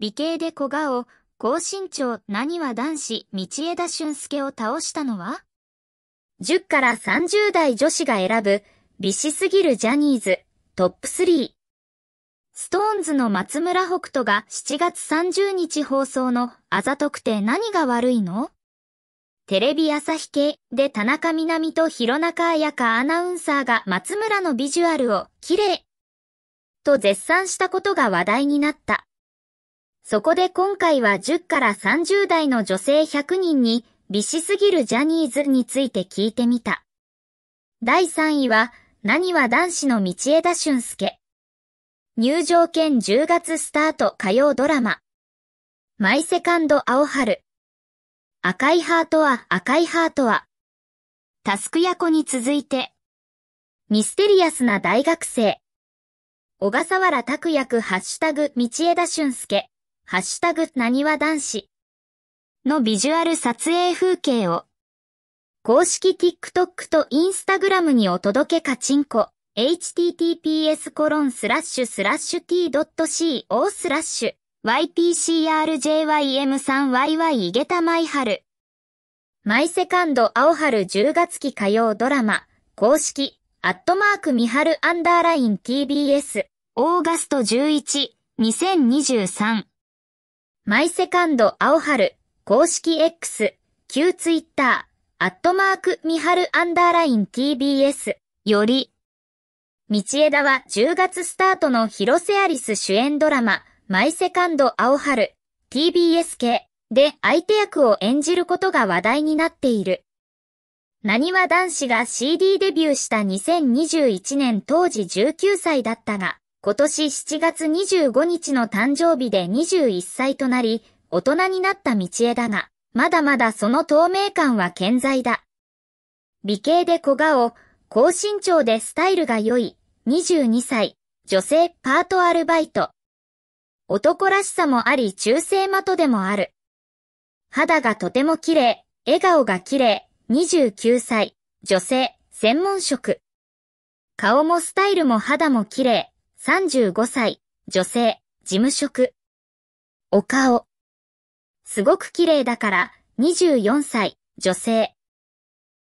美形で小顔、高身長、何は男子、道枝俊介を倒したのは ?10 から30代女子が選ぶ、美しすぎるジャニーズ、トップ3。ストーンズの松村北斗が7月30日放送のあざとくて何が悪いのテレビ朝日系で田中みなみと弘中彩香アナウンサーが松村のビジュアルを綺麗と絶賛したことが話題になった。そこで今回は10から30代の女性100人に美しすぎるジャニーズについて聞いてみた。第3位は、何は男子の道枝俊介。入場券10月スタート火曜ドラマ。マイセカンド青春。赤いハートは赤いハートは。タスクヤコに続いて。ミステリアスな大学生。小笠原拓役ハッシュタグ道枝俊介。ハッシュタグなにわ男子のビジュアル撮影風景を公式 TikTok と Instagram にお届けカチンコ https コロンスラッシュスラッシュ t.co スラッシュ ypcrjym3yy 井桁舞る。マイセカンド青春10月期火曜ドラマ公式アットマークみはるアンダーライン TBS オーガスト11 2023マイセカンド青春公式 X、旧ツイッター、アットマークミハルアンダーライン TBS より、道枝は10月スタートの広瀬アリス主演ドラマ、マイセカンド青春 TBS 系で相手役を演じることが話題になっている。何は男子が CD デビューした2021年当時19歳だったが、今年7月25日の誕生日で21歳となり、大人になった道枝が、まだまだその透明感は健在だ。美形で小顔、高身長でスタイルが良い、22歳、女性パートアルバイト。男らしさもあり中性的でもある。肌がとても綺麗、笑顔が綺麗、29歳、女性、専門職。顔もスタイルも肌も綺麗、35歳、女性、事務職。お顔。すごく綺麗だから、24歳、女性、